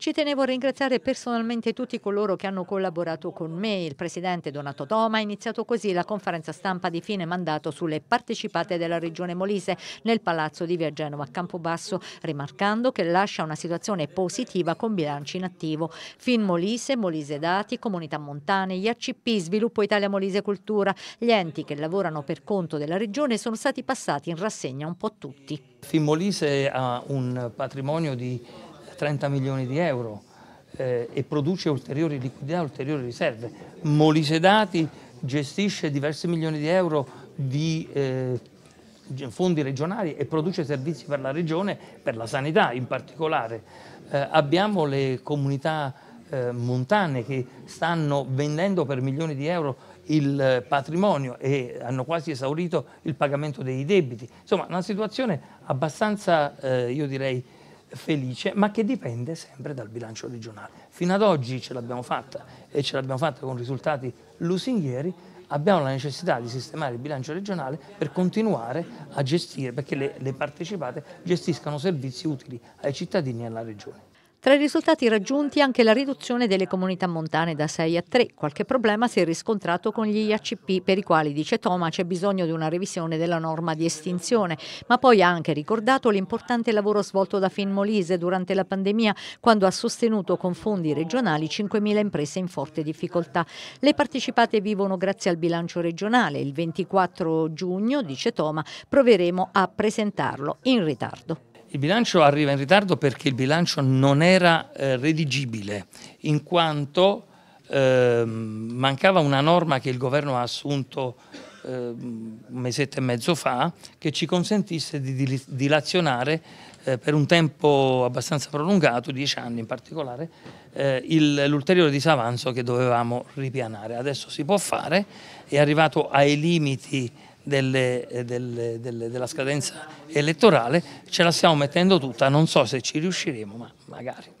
Ci tenevo a ringraziare personalmente tutti coloro che hanno collaborato con me. Il presidente Donato Toma ha iniziato così la conferenza stampa di fine mandato sulle partecipate della regione Molise nel palazzo di Via Genova a Campobasso, rimarcando che lascia una situazione positiva con bilanci in attivo. Fin Molise, Molise Dati, Comunità Montane, IACP, Sviluppo Italia Molise Cultura, gli enti che lavorano per conto della regione sono stati passati in rassegna un po' tutti. Fin Molise ha un patrimonio di 30 milioni di euro eh, e produce ulteriori liquidità, ulteriori riserve. Molisedati gestisce diversi milioni di euro di eh, fondi regionali e produce servizi per la regione, per la sanità in particolare. Eh, abbiamo le comunità eh, montane che stanno vendendo per milioni di euro il eh, patrimonio e hanno quasi esaurito il pagamento dei debiti. Insomma, una situazione abbastanza, eh, io direi, felice, ma che dipende sempre dal bilancio regionale. Fino ad oggi ce l'abbiamo fatta e ce l'abbiamo fatta con risultati lusinghieri, abbiamo la necessità di sistemare il bilancio regionale per continuare a gestire, perché le, le partecipate gestiscano servizi utili ai cittadini e alla regione. Tra i risultati raggiunti anche la riduzione delle comunità montane da 6 a 3. Qualche problema si è riscontrato con gli IACP per i quali, dice Toma, c'è bisogno di una revisione della norma di estinzione, ma poi ha anche ricordato l'importante lavoro svolto da Finmolise durante la pandemia quando ha sostenuto con fondi regionali 5.000 imprese in forte difficoltà. Le partecipate vivono grazie al bilancio regionale. Il 24 giugno, dice Toma, proveremo a presentarlo in ritardo. Il bilancio arriva in ritardo perché il bilancio non era eh, redigibile, in quanto eh, mancava una norma che il governo ha assunto eh, un mesetto e mezzo fa che ci consentisse di dilazionare eh, per un tempo abbastanza prolungato, dieci anni in particolare, eh, l'ulteriore disavanzo che dovevamo ripianare. Adesso si può fare, è arrivato ai limiti delle, eh, delle, delle, della scadenza elettorale, ce la stiamo mettendo tutta, non so se ci riusciremo, ma magari.